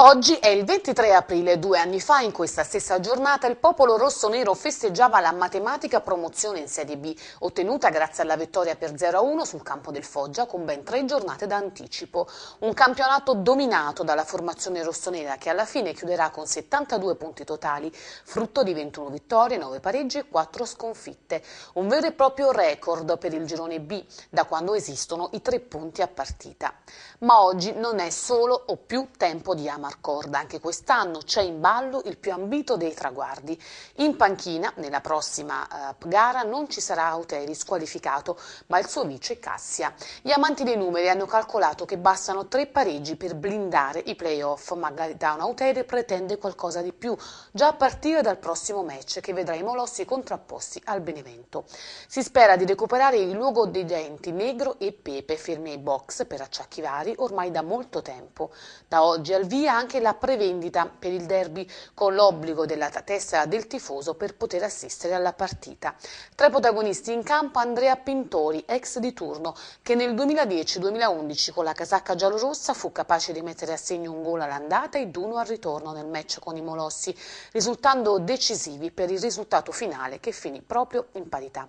Oggi è il 23 aprile, due anni fa in questa stessa giornata il popolo rosso-nero festeggiava la matematica promozione in Serie B, ottenuta grazie alla vittoria per 0-1 sul campo del Foggia con ben tre giornate d'anticipo. Un campionato dominato dalla formazione rossonera che alla fine chiuderà con 72 punti totali, frutto di 21 vittorie, 9 pareggi e 4 sconfitte. Un vero e proprio record per il girone B, da quando esistono i tre punti a partita. Ma oggi non è solo o più tempo di amare Marcorda. Anche quest'anno c'è in ballo il più ambito dei traguardi. In panchina, nella prossima eh, gara, non ci sarà Auteris squalificato, ma il suo vice Cassia. Gli amanti dei numeri hanno calcolato che bastano tre pareggi per blindare i playoff, ma Gaetano Auteris pretende qualcosa di più, già a partire dal prossimo match che vedrà i molossi contrapposti al Benevento. Si spera di recuperare il luogo dei denti Negro e Pepe, fermi ai box per acciacchi vari ormai da molto tempo. Da oggi al via anche la prevendita per il derby con l'obbligo della tessera del tifoso per poter assistere alla partita. Tra i protagonisti in campo Andrea Pintori, ex di turno, che nel 2010-2011 con la casacca giallorossa fu capace di mettere a segno un gol all'andata ed uno al ritorno nel match con i Molossi, risultando decisivi per il risultato finale che finì proprio in parità.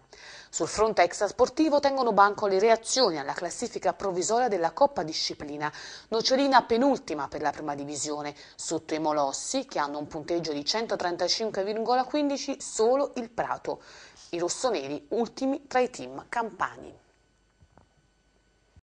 Sul fronte extrasportivo tengono banco le reazioni alla classifica provvisoria della Coppa Disciplina, Nocciolina penultima per la prima divisione divisione, sotto i Molossi che hanno un punteggio di 135,15 solo il Prato. I rossoneri ultimi tra i team campani.